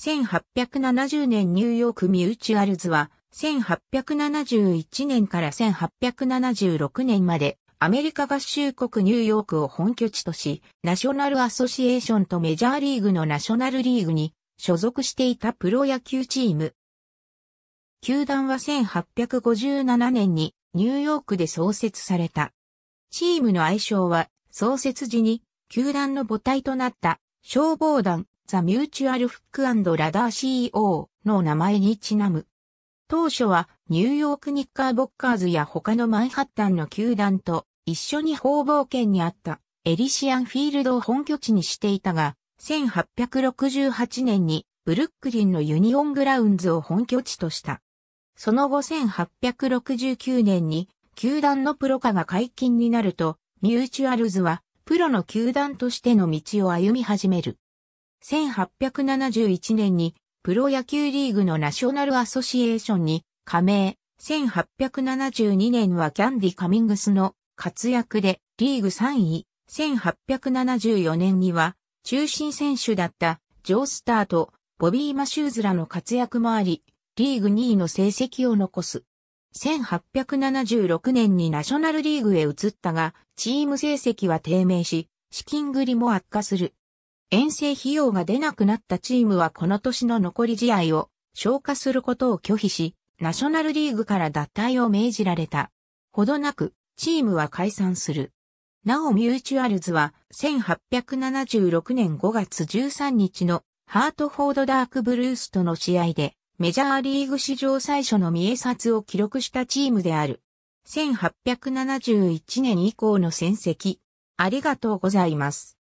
1870年ニューヨークミューチュアルズは、1871年から1876年まで、アメリカ合衆国ニューヨークを本拠地とし、ナショナルアソシエーションとメジャーリーグのナショナルリーグに所属していたプロ野球チーム。球団は1857年にニューヨークで創設された。チームの愛称は創設時に球団の母体となった消防団ザ・ミューチュアル・フックラダー CEO の名前にちなむ。当初はニューヨークニッカーボッカーズや他のマンハッタンの球団と一緒に方々圏にあったエリシアンフィールドを本拠地にしていたが、1868年にブルックリンのユニオングラウンズを本拠地とした。その後1869年に球団のプロ化が解禁になると、ミューチュアルズはプロの球団としての道を歩み始める。1871年にプロ野球リーグのナショナルアソシエーションに加盟、1872年はキャンディ・カミングスの活躍でリーグ3位、1874年には中心選手だったジョー・スターとボビー・マシューズらの活躍もあり、リーグ2位の成績を残す。1876年にナショナルリーグへ移ったが、チーム成績は低迷し、資金繰りも悪化する。遠征費用が出なくなったチームはこの年の残り試合を消化することを拒否し、ナショナルリーグから脱退を命じられた。ほどなく、チームは解散する。なおミューチュアルズは1876年5月13日のハートフォードダークブルースとの試合でメジャーリーグ史上最初の三重札を記録したチームである。1871年以降の戦績、ありがとうございます。